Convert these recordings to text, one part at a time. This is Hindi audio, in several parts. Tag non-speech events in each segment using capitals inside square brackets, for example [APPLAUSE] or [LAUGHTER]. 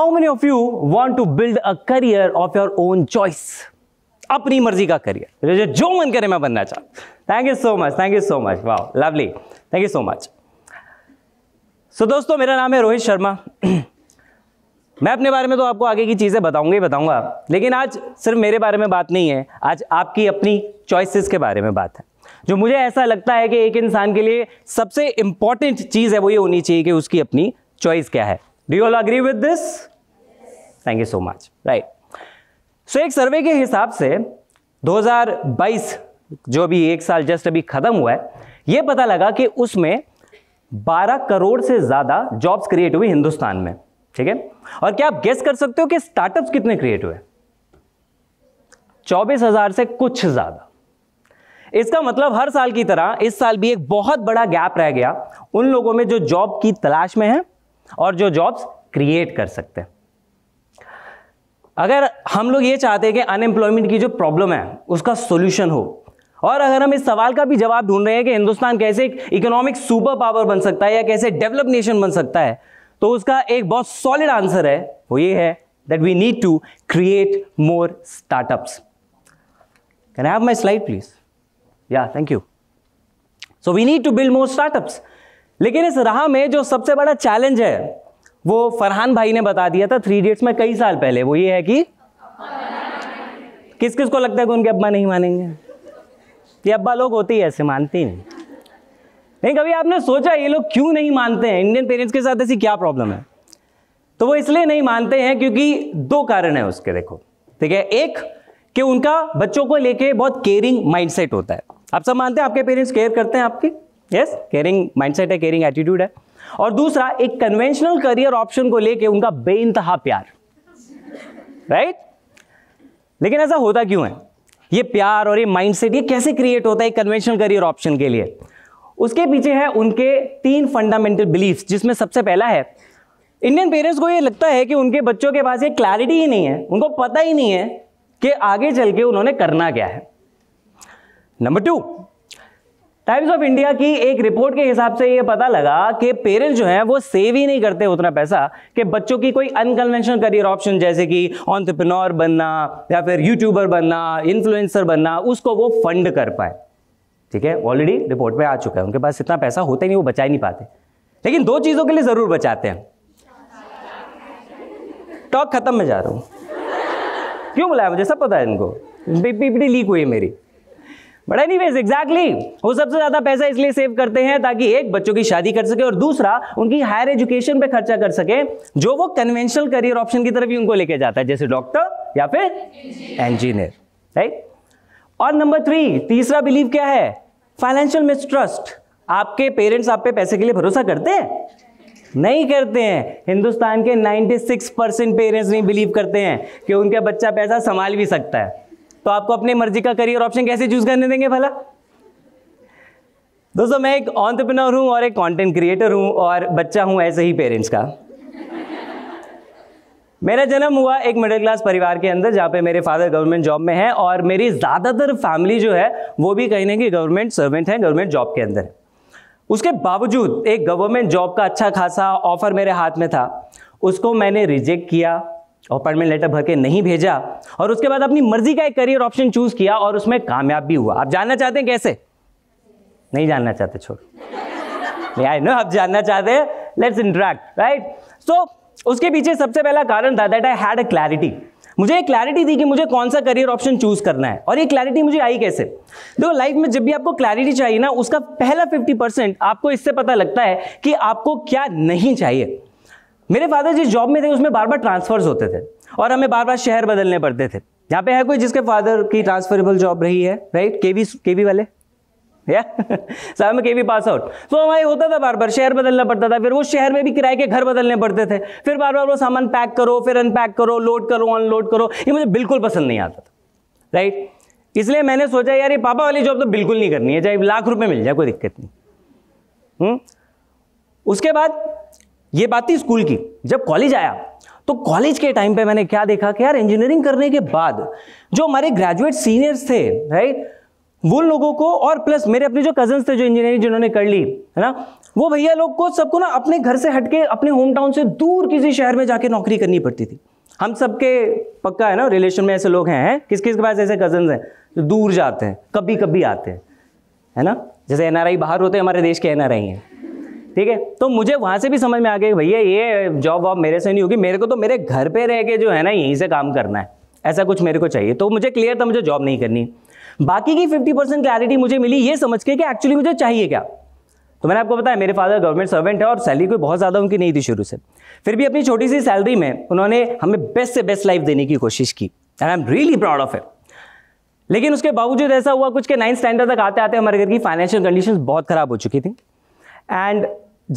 How many of you want to build a career of your own choice अपनी मर्जी का करियर जो मन करे मैं बनना चाहता thank you so much thank you so much वाह lovely thank you so much so दोस्तों मेरा नाम है रोहित शर्मा [CLEARS THROAT] मैं अपने बारे में तो आपको आगे की चीज़ें बताऊंगा ही बताऊंगा लेकिन आज सिर्फ मेरे बारे में बात नहीं है आज आपकी अपनी चॉइसेस के बारे में बात है जो मुझे ऐसा लगता है कि एक इंसान के लिए सबसे इंपॉर्टेंट चीज़ है वो ये होनी चाहिए कि उसकी अपनी चॉइस क्या है do you all agree with this thank you so much right so एक सर्वे के हिसाब से 2022 जो अभी एक साल जस्ट अभी ख़त्म हुआ है ये पता लगा कि उसमें 12 करोड़ से ज़्यादा जॉब्स क्रिएट हुई हिंदुस्तान में ठीक है और क्या आप गेस कर सकते हो कि स्टार्टअप्स कितने क्रिएट हुए चौबीस हजार से कुछ ज़्यादा इसका मतलब हर साल की तरह इस साल भी एक बहुत बड़ा गैप रह गया उन लोगों में जो जॉब की तलाश में है और जो जॉब्स क्रिएट कर सकते हैं अगर हम लोग ये चाहते हैं कि अनएम्प्लॉयमेंट की जो प्रॉब्लम है उसका सोल्यूशन हो और अगर हम इस सवाल का भी जवाब ढूंढ रहे हैं कि हिंदुस्तान कैसे इकोनॉमिक सुपर पावर बन सकता है या कैसे डेवलप नेशन बन सकता है तो उसका एक बहुत सॉलिड आंसर है वो ये है that we need to create more startups can have my slide please या thank you so we need to build more startups लेकिन इस राह में जो सबसे बड़ा चैलेंज है वो फरहान भाई ने बता दिया था थ्री इडियट्स में कई साल पहले वो ये है कि किस किस को लगता है कि उनके अब्बा नहीं मानेंगे ये अब्बा लोग होते ही ऐसे मानते ही नहीं नहीं कभी आपने सोचा ये लोग क्यों नहीं मानते हैं इंडियन पेरेंट्स के साथ ऐसी क्या प्रॉब्लम है तो वो इसलिए नहीं मानते हैं क्योंकि दो कारण है उसके देखो ठीक है एक कि उनका बच्चों को लेके बहुत केयरिंग माइंडसेट होता है आप सब मानते हैं आपके पेरेंट्स केयर करते हैं आपकी यस केयरिंग माइंडसेट है केयरिंग एटीट्यूड है और दूसरा एक कन्वेंशनल करियर ऑप्शन को लेके उनका बेइंतहा प्यार राइट लेकिन ऐसा होता क्यों है ये प्यार और ये माइंडसेट ये कैसे क्रिएट होता है कन्वेंशनल करियर ऑप्शन के लिए उसके पीछे है उनके तीन फंडामेंटल बिलीफ जिसमें सबसे पहला है इंडियन पेरेंट्स को ये लगता है कि उनके बच्चों के पास ये क्लैरिटी ही नहीं है उनको पता ही नहीं है कि आगे चल के उन्होंने करना क्या है number two Times of India की एक रिपोर्ट के हिसाब से ये पता लगा कि पेरेंट्स जो हैं वो सेव ही नहीं करते उतना पैसा कि बच्चों की कोई अनकन्वेंशनल करियर ऑप्शन जैसे कि ऑन्टरप्रनोर बनना या फिर यूट्यूबर बनना इन्फ्लुएंसर बनना उसको वो फंड कर पाए ठीक है ऑलरेडी रिपोर्ट में आ चुका है उनके पास इतना पैसा होता ही नहीं वो बचा ही नहीं पाते लेकिन दो चीज़ों के लिए ज़रूर बचाते हैं टॉक खत्म में जा रहा हूँ क्यों बुलाया मुझे सब पता है इनको पीपीटी लीक हुई है मेरी बट एनी वेज एग्जैक्टली वो सबसे ज्यादा पैसा इसलिए सेव करते हैं ताकि एक बच्चों की शादी कर सके और दूसरा उनकी हायर एजुकेशन पे खर्चा कर सके जो वो कन्वेंशनल करियर ऑप्शन की तरफ ही उनको लेके जाता है जैसे डॉक्टर या फिर इंजीनियर राइट और नंबर थ्री तीसरा बिलीव क्या है फाइनेंशियल मिसट्रस्ट आपके पेरेंट्स आप पे पैसे के लिए भरोसा करते हैं नहीं करते हैं हिंदुस्तान के 96 परसेंट पेरेंट्स नहीं बिलीव करते हैं कि उनका बच्चा पैसा संभाल भी सकता है तो आपको अपनी मर्जी का करियर ऑप्शन कैसे चूज करने देंगे भला दोस्तों मैं एक ऑन्टरप्रनोर हूं और एक कंटेंट क्रिएटर हूँ और बच्चा हूँ ऐसे ही पेरेंट्स का मेरा जन्म हुआ एक मिडिल क्लास परिवार के अंदर जहाँ पे मेरे फादर गवर्नमेंट जॉब में हैं और मेरी ज़्यादातर फैमिली जो है वो भी कहीं ना कहीं गवर्नमेंट सर्वेंट है गवर्नमेंट जॉब के अंदर उसके बावजूद एक गवर्नमेंट जॉब का अच्छा खासा ऑफर मेरे हाथ में था उसको मैंने रिजेक्ट किया अपॉइंटमेंट लेटर भर के नहीं भेजा और उसके बाद अपनी मर्जी का एक करियर ऑप्शन चूज किया और उसमें कामयाब भी हुआ आप जानना चाहते हैं कैसे नहीं जानना चाहते छोड़ आई नो आप जानना चाहते हैं लेट्स इंटरेक्ट राइट सो उसके पीछे सबसे पहला कारण था that I had a clarity मुझे एक क्लैरिटी थी कि मुझे कौन सा करियर ऑप्शन चूज करना है और ये क्लैरिटी मुझे आई कैसे देखो तो लाइफ में जब भी आपको क्लैरिटी चाहिए ना उसका पहला 50 परसेंट आपको इससे पता लगता है कि आपको क्या नहीं चाहिए मेरे फादर जिस जॉब में थे उसमें बार बार ट्रांसफर्स होते थे और हमें बार बार शहर बदलने पड़ते थे यहाँ पे है कोई जिसके फादर की ट्रांसफरेबल जॉब रही है राइट केवी केवी वाले या में केवी पास आउट तो हमारे होता था बार बार शहर बदलना पड़ता था फिर वो शहर में भी किराए के घर बदलने पड़ते थे फिर बार बार वो सामान पैक करो फिर अनपैक करो लोड करो अनलोड करो ये मुझे बिल्कुल पसंद नहीं आता था राइट इसलिए मैंने सोचा यार ये पापा वाली जॉब तो बिल्कुल नहीं करनी है चाहे लाख रुपए मिल जाए कोई दिक्कत नहीं हुँ? हम्म? उसके बाद ये बात थी स्कूल की जब कॉलेज आया तो कॉलेज के टाइम पे मैंने क्या देखा कि यार इंजीनियरिंग करने के बाद जो हमारे ग्रेजुएट सीनियर्स थे राइट वो लोगों को और प्लस मेरे अपने जो कजन्स थे जो इंजीनियरिंग जिन्होंने कर ली है ना वो भैया लोग को सबको ना अपने घर से हटके अपने होम टाउन से दूर किसी शहर में जाके नौकरी करनी पड़ती थी हम सबके पक्का है ना रिलेशन में ऐसे लोग हैं है? किस किस के पास ऐसे कजन हैं जो दूर जाते हैं कभी कभी आते हैं है ना जैसे एनआरआई बाहर होते हैं हमारे देश के एनआरआई हैं ठीक है तो मुझे वहां से भी समझ में आ गया भैया ये जॉब वॉब मेरे से नहीं होगी मेरे को तो मेरे घर पे रह के जो है ना यहीं से काम करना है ऐसा कुछ मेरे को चाहिए तो मुझे क्लियर था मुझे जॉब नहीं करनी बाकी की फिफ्टी परसेंट क्लैरिटी मुझे मिली ये समझ के कि एक्चुअली मुझे चाहिए क्या तो मैंने आपको बताया मेरे फादर गवर्नमेंट सर्वेंट है और सैलरी कोई बहुत ज़्यादा उनकी नहीं थी शुरू से फिर भी अपनी छोटी सी सैलरी में उन्होंने हमें बेस्ट से बेस्ट लाइफ देने की कोशिश की and I am really proud of it लेकिन उसके बावजूद ऐसा हुआ कुछ के नाइन्थ स्टैंडर्ड तक आते आते हमारे घर की फाइनेंशियल कंडीशन बहुत खराब हो चुकी थी एंड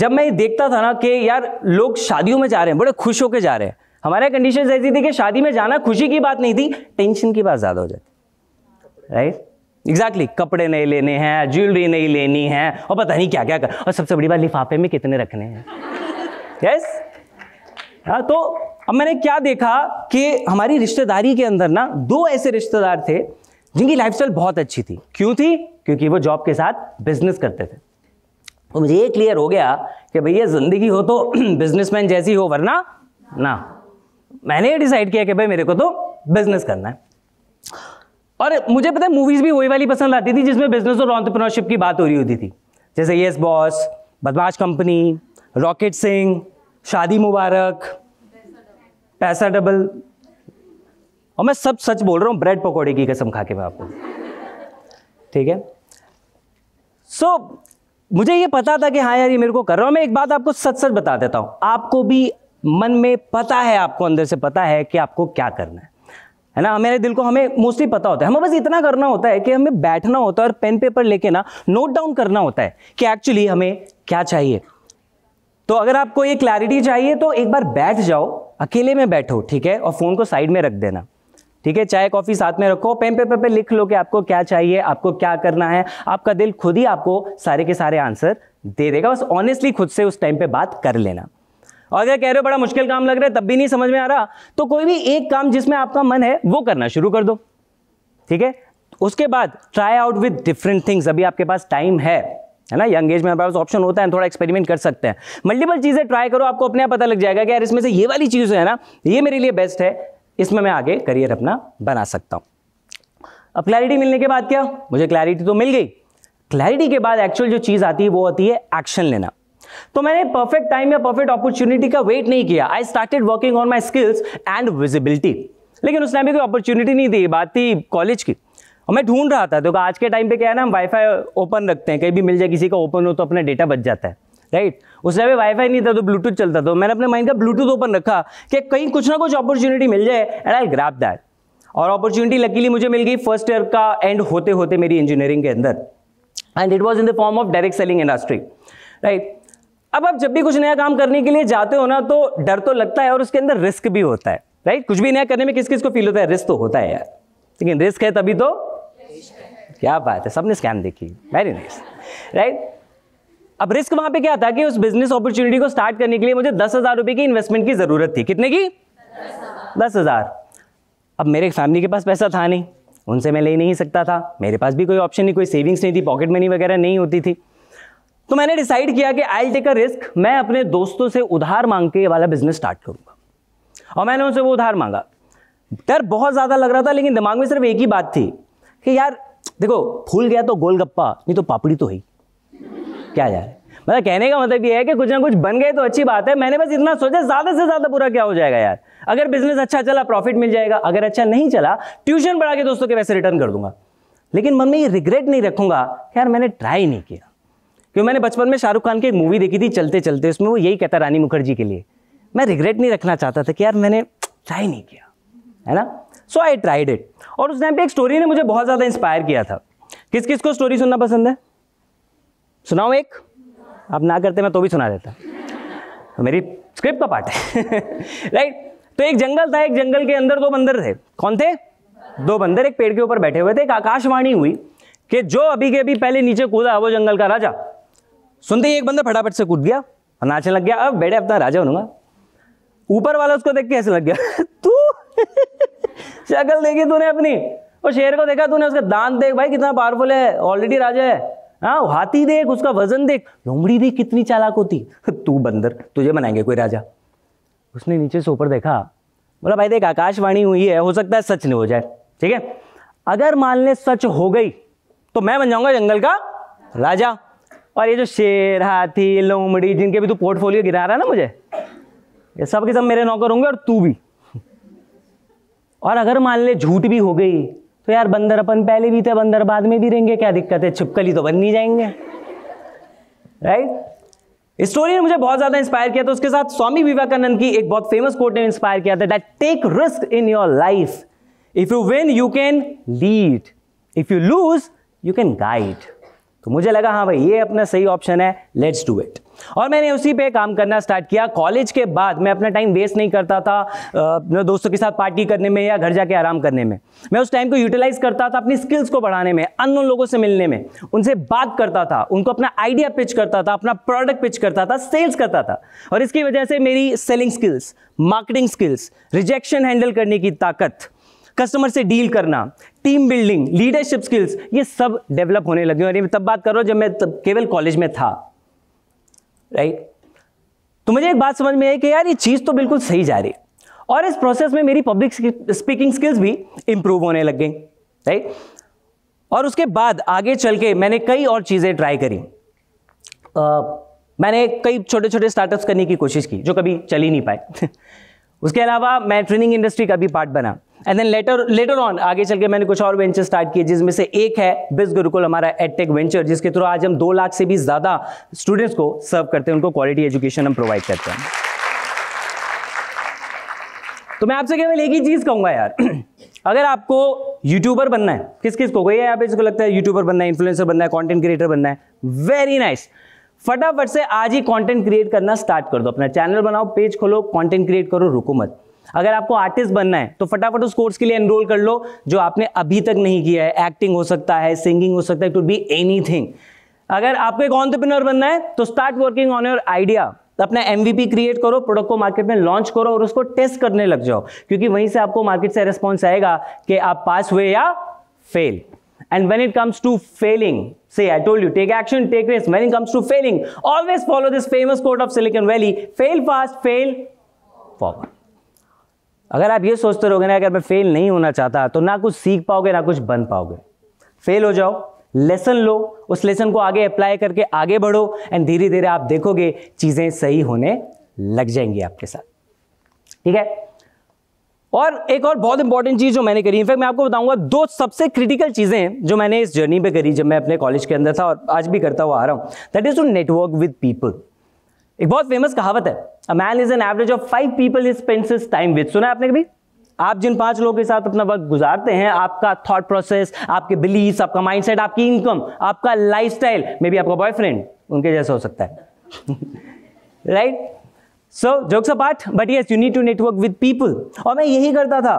जब मैं देखता था ना कि यार लोग शादियों में जा रहे हैं बड़े खुश होकर जा रहे हैं हमारे कंडीशन ऐसी थी कि शादी में जाना खुशी की बात नहीं थी टेंशन की बात ज़्यादा हो जाती राइट एग्जैक्टली exactly, कपड़े नहीं लेने हैं ज्वेलरी नहीं लेनी है और पता नहीं क्या क्या कर और सबसे बड़ी बात लिफाफे में कितने रखने हैं यस yes? हाँ तो अब मैंने क्या देखा कि हमारी रिश्तेदारी के अंदर ना दो ऐसे रिश्तेदार थे जिनकी लाइफस्टाइल बहुत अच्छी थी क्यों थी क्योंकि वो जॉब के साथ बिजनेस करते थे तो मुझे ये क्लियर हो गया कि भैया ज़िंदगी हो तो बिजनेसमैन [CLEARS THROAT] जैसी हो वरना ना मैंने ये डिसाइड किया कि भाई मेरे को तो बिजनेस करना है और मुझे पता है मूवीज़ भी वही वाली पसंद आती थी जिसमें बिजनेस और ऑन्टरप्रनरशिप की बात हो रही होती थी जैसे yes boss Badmaash company rocket Singh Shaadi Mubarak पैसा डबल और मैं सब सच बोल रहा हूँ ब्रेड पकौड़े की कसम खा के मैं आपको ठीक है सो so, मुझे ये पता था कि हाँ यार ये मेरे को कर रहा हूँ मैं एक बात आपको सच सच बता देता हूँ आपको भी मन में पता है आपको अंदर से पता है कि आपको क्या करना है है ना हमारे दिल को हमें मोस्टली पता होता है हमें बस इतना करना होता है कि हमें बैठना होता है और पेन पेपर लेके ना नोट डाउन करना होता है कि एक्चुअली हमें क्या चाहिए तो अगर आपको ये क्लैरिटी चाहिए तो एक बार बैठ जाओ अकेले में बैठो ठीक है और फ़ोन को साइड में रख देना ठीक है चाय कॉफ़ी साथ में रखो पेन पेपर पे लिख लो कि आपको क्या चाहिए आपको क्या करना है आपका दिल खुद ही आपको सारे के सारे आंसर दे देगा बस ऑनेस्टली खुद से उस टाइम पे बात कर लेना और अगर कह रहे हो बड़ा मुश्किल काम लग रहा है तब भी नहीं समझ में आ रहा तो कोई भी एक काम जिसमें आपका मन है वो करना शुरू कर दो ठीक है उसके बाद try out with different things अभी आपके पास टाइम है है ना यंग एज में हमारे पास ऑप्शन होता है थोड़ा एक्सपेरिमेंट कर सकते हैं मल्टीपल चीज़ें ट्राई करो आपको अपने आप पता लग जाएगा कि यार इसमें से ये वाली चीज़ है ना ये मेरे लिए बेस्ट है इसमें मैं आगे करियर अपना बना सकता हूँ अब क्लैरिटी मिलने के बाद क्या मुझे क्लैरिटी तो मिल गई क्लैरिटी के बाद एक्चुअल जो चीज़ आती है वो होती है एक्शन लेना तो मैंने परफेक्ट टाइम या परफेक्ट अपॉर्चुनिटी का वेट नहीं किया I started working on my skills and visibility लेकिन उस टाइम पे कोई अपॉर्चुनिटी नहीं थी बात थी कॉलेज की और मैं ढूंढ रहा था देखो तो आज के टाइम पे क्या है ना हम वाईफाई ओपन रखते हैं कहीं भी मिल जाए किसी का ओपन हो तो अपना डेटा बच जाता है राइट उस समय वाईफाई नहीं था तो ब्लूटूथ चलता था तो मैंने अपने माइंड का ब्लूटूथ ओपन रखा कि कहीं कुछ ना कुछ अपॉर्चुनिटी मिल जाए एंड आई ग्रैप दैट और अपॉर्चुनिटी लकीली मुझे मिल गई फर्स्ट ईयर का एंड होते होते मेरी इंजीनियरिंग के अंदर and it was in the form of direct selling industry right अब आप जब भी कुछ नया काम करने के लिए जाते हो ना तो डर तो लगता है और उसके अंदर रिस्क भी होता है राइट right? कुछ भी नया करने में किस किस को फील होता है रिस्क तो होता है यार लेकिन रिस्क है तभी तो क्या बात है सबने स्कैम देखी वेरी नाइस राइट अब रिस्क वहां पे क्या था कि उस बिजनेस अपॉर्चुनिटी को स्टार्ट करने के लिए मुझे दस हजार रुपए की इन्वेस्टमेंट की जरूरत थी कितने की दस हजार अब मेरे फैमिली के पास पैसा था नहीं उनसे मैं ले नहीं सकता था मेरे पास भी कोई ऑप्शन नहीं कोई सेविंग्स नहीं थी पॉकेट मनी वगैरह नहीं होती थी तो मैंने डिसाइड किया कि आई टेक अ रिस्क मैं अपने दोस्तों से उधार मांग के वाला बिजनेस स्टार्ट करूंगा और मैंने उनसे वो उधार मांगा डर बहुत ज़्यादा लग रहा था लेकिन दिमाग में सिर्फ एक ही बात थी कि यार देखो फूल गया तो गोलगप्पा नहीं तो पापड़ी तो है क्या यार मतलब कहने का मतलब ये है कि कुछ ना कुछ बन गए तो अच्छी बात है मैंने बस इतना सोचा ज़्यादा से ज़्यादा बुरा क्या हो जाएगा यार अगर बिजनेस अच्छा चला प्रॉफिट मिल जाएगा अगर अच्छा नहीं चला ट्यूशन बढ़ा के दोस्तों के वैसे रिटर्न कर दूंगा लेकिन मन में ये रिग्रेट नहीं रखूंगा यार मैंने ट्राई नहीं किया क्योंकि मैंने बचपन में शाहरुख खान की एक मूवी देखी थी चलते चलते उसमें वो यही कहता रानी मुखर्जी के लिए मैं रिग्रेट नहीं रखना चाहता था कि यार मैंने ट्राई नहीं किया है ना सो आई ट्राइड इट और उस टाइम पे एक स्टोरी ने मुझे बहुत ज़्यादा इंस्पायर किया था किस किस को स्टोरी सुनना पसंद है सुनाओ एक आप ना करते मैं तो भी सुना देता तो मेरी स्क्रिप्ट का पार्ट है राइट [LAUGHS] तो एक जंगल था एक जंगल के अंदर दो बंदर थे कौन थे दो बंदर एक पेड़ के ऊपर बैठे हुए थे एक आकाशवाणी हुई कि जो अभी के अभी पहले नीचे कूदा वो जंगल का राजा सुनते ही एक बंदर फटाफट से कूद गया और नाचने लग गया अब बैठे अपना तो राजा बनूंगा ऊपर वाला उसको देख के ऐसे लग गया तू [LAUGHS] शक्ल देखी तूने अपनी और शेर को देखा तूने उसका दांत देख भाई कितना पावरफुल है ऑलरेडी राजा है हाँ हाथी देख उसका वजन देख लोमड़ी देख कितनी चालाक होती [LAUGHS] तू बंदर तुझे बनाएंगे कोई राजा उसने नीचे से ऊपर देखा बोला भाई देख आकाशवाणी हुई है हो सकता है सच नहीं हो जाए ठीक है अगर मान ले सच हो गई तो मैं बन जाऊंगा जंगल का राजा और ये जो शेर हाथी लोमड़ी जिनके भी तू पोर्टफोलियो गिरा रहा है ना मुझे ये सब के सब मेरे नौकर होंगे और तू भी [LAUGHS] और अगर मान ले झूठ भी हो गई तो यार बंदर अपन पहले भी थे बंदर बाद में भी रहेंगे क्या दिक्कत है छुपकली तो बन नहीं जाएंगे राइट स्टोरी ने मुझे बहुत ज्यादा इंस्पायर किया था उसके साथ स्वामी विवेकानंद की एक बहुत फेमस कोट ने इंस्पायर किया था that take risk in your life if you win you can lead if you lose you can guide तो मुझे लगा हाँ भाई ये अपना सही ऑप्शन है लेट्स डू इट और मैंने उसी पे काम करना स्टार्ट किया कॉलेज के बाद मैं अपना टाइम वेस्ट नहीं करता था दोस्तों के साथ पार्टी करने में या घर जाके आराम करने में मैं उस टाइम को यूटिलाइज करता था अपनी स्किल्स को बढ़ाने में अन्य लोगों से मिलने में उनसे बात करता था उनको अपना आइडिया पिच करता था अपना प्रोडक्ट पिच करता था सेल्स करता था और इसकी वजह से मेरी selling skills marketing skills rejection handle करने की ताकत कस्टमर से डील करना टीम बिल्डिंग लीडरशिप स्किल्स ये सब डेवलप होने लगे और ये तब बात कर रहा हूँ जब मैं केवल कॉलेज में था राइट तो मुझे एक बात समझ में आई कि यार ये चीज़ तो बिल्कुल सही जा रही है और इस प्रोसेस में मेरी पब्लिक स्पीकिंग स्किल्स भी इंप्रूव होने लग गई राइट और उसके बाद आगे चल के मैंने कई और चीज़ें ट्राई करी आ, मैंने कई छोटे छोटे स्टार्टअप्स करने की कोशिश की जो कभी चल ही नहीं पाए [LAUGHS] उसके अलावा मैं ट्रेनिंग इंडस्ट्री का भी पार्ट बना and then later later on आगे चल के मैंने कुछ और वेंचर स्टार्ट किए जिसमें से एक है बिज गुरुकुल हमारा एडटेक वेंचर जिसके थ्रू आज हम दो लाख से भी ज़्यादा स्टूडेंट्स को सर्व करते हैं उनको क्वालिटी एजुकेशन हम प्रोवाइड करते हैं तो मैं आपसे केवल एक ही चीज़ कहूंगा यार [CLEARS THROAT] अगर आपको यूट्यूबर बनना है किस किस को कोई यहाँ पे जिसको लगता है यूट्यूबर बनना है इन्फ्लुएंसर बनना है कंटेंट क्रिएटर बनना है वेरी नाइस nice. फटाफट से आज ही कंटेंट क्रिएट करना स्टार्ट कर दो अपना चैनल बनाओ पेज खोलो कंटेंट क्रिएट करो रुको मत अगर आपको आर्टिस्ट बनना है तो फटाफट उस कोर्स के लिए एनरोल कर लो जो आपने अभी तक नहीं किया है एक्टिंग हो सकता है सिंगिंग हो सकता है टू बी एनी अगर आपको एक ऑन्टरप्रिनर बनना है तो start working on your idea अपना एम क्रिएट करो प्रोडक्ट को मार्केट में लॉन्च करो और उसको टेस्ट करने लग जाओ क्योंकि वहीं से आपको मार्केट से रिस्पॉन्स आएगा कि आप पास हुए या fail and when it comes to failing Say, I told you, take action, take risk. When it comes to failing, always follow this famous quote of Silicon Valley fail fast, fail forward. अगर आप ये सोचते रहोगे ना अगर मैं फेल नहीं होना चाहता तो ना कुछ सीख पाओगे ना कुछ बन पाओगे फेल हो जाओ लेसन लो उस लेसन को आगे अप्लाई करके आगे बढ़ो एंड धीरे धीरे आप देखोगे चीज़ें सही होने लग जाएंगी आपके साथ ठीक है और एक और बहुत इंपॉर्टेंट चीज़ जो मैंने करी इनफैक्ट मैं आपको बताऊंगा दो सबसे क्रिटिकल चीज़ें जो मैंने इस जर्नी पे करी जब मैं अपने कॉलेज के अंदर था और आज भी करता हुआ आ रहा हूं that is to network with people एक बहुत फेमस कहावत है a man is an average of five people is spends his time with सुना आपने कभी आप जिन पांच लोगों के साथ अपना वक्त गुजारते हैं आपका थॉट प्रोसेस आपके बिलीव आपका माइंडसेट आपकी इनकम आपका लाइफस्टाइल मे बी आपका बॉयफ्रेंड उनके जैसा हो सकता है right [LAUGHS] right? So jokes part but yes you need to network with people और मैं यही करता था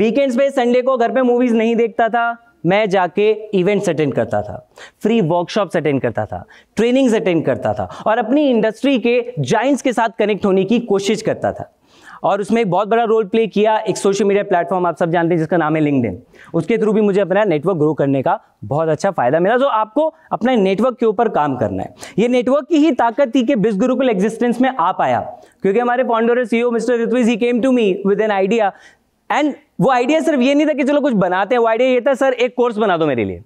वीकेंड्स पे संडे को घर पे मूवीज नहीं देखता था मैं जाके इवेंट्स अटेंड करता था फ्री वर्कशॉप्स अटेंड करता था ट्रेनिंग्स अटेंड करता था और अपनी इंडस्ट्री के जाइंट्स के साथ कनेक्ट होने की कोशिश करता था और उसमें एक बहुत बड़ा रोल प्ले किया एक सोशल मीडिया प्लेटफॉर्म आप सब जानते हैं जिसका नाम है लिंकडिन उसके थ्रू भी मुझे अपना नेटवर्क ग्रो करने का बहुत अच्छा फायदा मिला जो आपको अपने नेटवर्क के ऊपर काम करना है ये नेटवर्क की ही ताकत थी कि गुरुकुल एग्जिस्टेंस में आ पाया क्योंकि हमारे founder CEO mister Ritvij he came to me with an idea and वो आइडिया सिर्फ ये नहीं था कि चलो कुछ बनाते हैं वो आइडिया ये था सर एक कोर्स बना दो मेरे लिए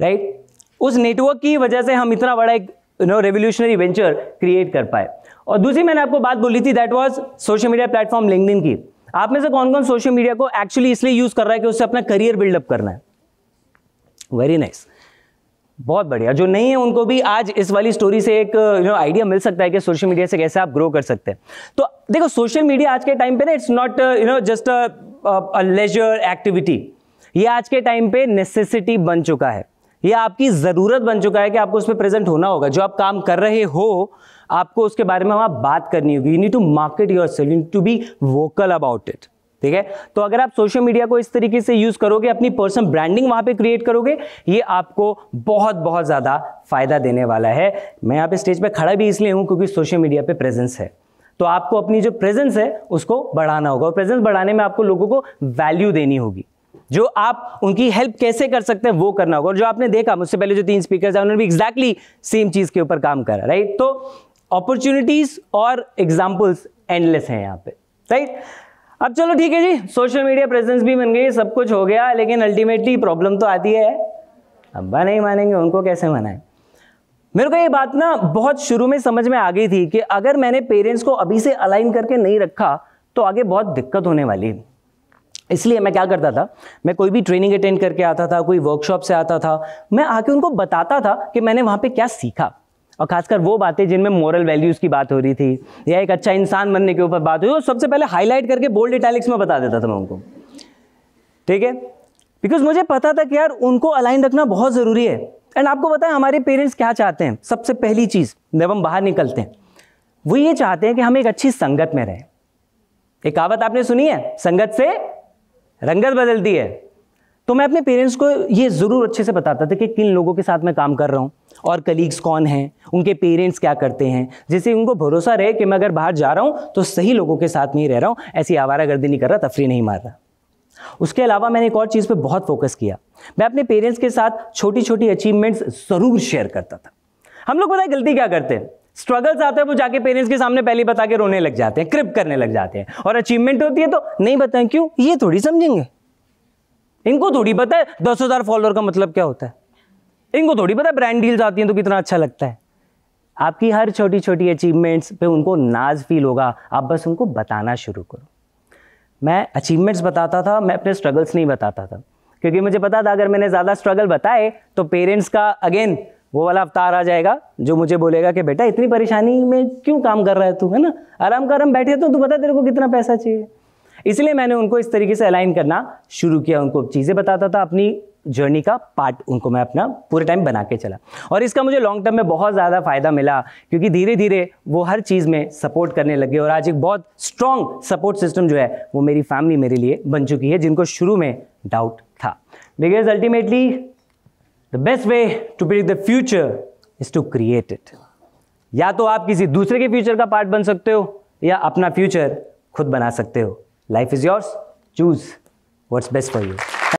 राइट right? उस नेटवर्क की वजह से हम इतना बड़ा एक you know revolutionary venture create कर पाए और दूसरी मैंने आपको बात बोली थी that was social media platform लिंग की आप में से कौन कौन सोशल मीडिया को एक्चुअली इसलिए यूज कर रहा है कि उससे अपना करियर बिल्डअप करना है वेरी नाइस nice. बहुत बढ़िया जो नहीं है उनको भी आज इस वाली स्टोरी से एक यू नो आइडिया मिल सकता है कि सोशल मीडिया से कैसे आप ग्रो कर सकते हैं तो देखो सोशल मीडिया आज के टाइम पे ना it's not you know just a leisure activity ये आज के टाइम पे नेसेसिटी बन चुका है ये आपकी ज़रूरत बन चुका है कि आपको उस पर प्रेजेंट होना होगा जो आप काम कर रहे हो आपको उसके बारे में वहाँ बात करनी होगी you need to market your sell you need to be vocal about it ठीक है तो अगर आप सोशल मीडिया को इस तरीके से यूज करोगे अपनी पर्सनल ब्रांडिंग वहां पे क्रिएट करोगे ये आपको बहुत बहुत ज्यादा फायदा देने वाला है मैं यहाँ पे स्टेज पे खड़ा भी इसलिए हूँ क्योंकि सोशल मीडिया पे प्रेजेंस है तो आपको अपनी जो प्रेजेंस है उसको बढ़ाना होगा और प्रेजेंस बढ़ाने में आपको लोगों को वैल्यू देनी होगी जो आप उनकी हेल्प कैसे कर सकते हैं वो करना होगा और जो आपने देखा मुझसे पहले जो तीन स्पीकर उन्होंने भी एग्जैक्टली सेम चीज के ऊपर काम करा राइट तो अपॉर्चुनिटीज और एग्जाम्पल्स एंडलेस हैं यहाँ पे राइट अब चलो ठीक है जी सोशल मीडिया प्रेजेंस भी बन गई सब कुछ हो गया लेकिन अल्टीमेटली प्रॉब्लम तो आती है अब्बा नहीं मानेंगे उनको कैसे मनाए मेरे को ये बात ना बहुत शुरू में समझ में आ गई थी कि अगर मैंने पेरेंट्स को अभी से अलाइन करके नहीं रखा तो आगे बहुत दिक्कत होने वाली है इसलिए मैं क्या करता था मैं कोई भी ट्रेनिंग अटेंड करके आता था कोई वर्कशॉप से आता था मैं आके उनको बताता था कि मैंने वहाँ पे क्या सीखा और खासकर वो बातें जिनमें मॉरल वैल्यूज़ की बात हो रही थी या एक अच्छा इंसान बनने के ऊपर बात हुई और सबसे पहले हाईलाइट करके बोल्ड इटैलिक्स में बता देता था मैं उनको ठीक है बिकॉज मुझे पता था कि यार उनको अलाइन रखना बहुत ज़रूरी है एंड आपको पता है हमारे पेरेंट्स क्या चाहते हैं सबसे पहली चीज़ जब हम बाहर निकलते हैं वो ये चाहते हैं कि हम एक अच्छी संगत में रहें एक कहावत आपने सुनी है संगत से रंगत बदलती है तो मैं अपने पेरेंट्स को ये ज़रूर अच्छे से बताता था कि किन लोगों के साथ मैं काम कर रहा हूँ और कलीग्स कौन हैं उनके पेरेंट्स क्या करते हैं जिससे उनको भरोसा रहे कि मैं अगर बाहर जा रहा हूँ तो सही लोगों के साथ में ही रह रहा हूँ ऐसी आवारा गर्दी नहीं कर रहा तफरी नहीं मार रहा उसके अलावा मैंने एक और चीज़ पर बहुत फोकस किया मैं अपने पेरेंट्स के साथ छोटी छोटी अचीवमेंट्स ज़रूर शेयर करता था हम लोग बताए गलती क्या करते हैं स्ट्रगल्स आते हैं वो जाके पेरेंट्स के सामने पहले बता के रोने लग जाते हैं क्रिप करने लग जाते हैं और अचीवमेंट होती है तो नहीं बताएं क्यों ये थोड़ी समझेंगे इनको थोड़ी पता है दस हज़ार फॉलोअर का मतलब क्या होता है इनको थोड़ी पता है ब्रांड डील्स आती हैं तो कितना अच्छा लगता है आपकी हर छोटी छोटी अचीवमेंट्स पे उनको नाज फील होगा आप बस उनको बताना शुरू करो मैं अचीवमेंट्स बताता था मैं अपने स्ट्रगल्स नहीं बताता था क्योंकि मुझे पता था अगर मैंने ज़्यादा स्ट्रगल बताए तो पेरेंट्स का अगेन वो वाला अवतार आ जाएगा जो मुझे बोलेगा कि बेटा इतनी परेशानी में क्यों काम कर रहा है तू है ना आराम कर हम बैठे तो तू बता तेरे को कितना पैसा चाहिए इसलिए मैंने उनको इस तरीके से अलाइन करना शुरू किया उनको चीज़ें बताता था अपनी जर्नी का पार्ट उनको मैं अपना पूरे टाइम बना के चला और इसका मुझे लॉन्ग टर्म में बहुत ज़्यादा फ़ायदा मिला क्योंकि धीरे धीरे वो हर चीज़ में सपोर्ट करने लगे और आज एक बहुत स्ट्रॉन्ग सपोर्ट सिस्टम जो है वो मेरी फैमिली मेरे लिए बन चुकी है जिनको शुरू में डाउट था because ultimately the best way to build the future is to create it या तो आप किसी दूसरे के फ्यूचर का पार्ट बन सकते हो या अपना फ्यूचर खुद बना सकते हो Life is yours. Choose what's best for you.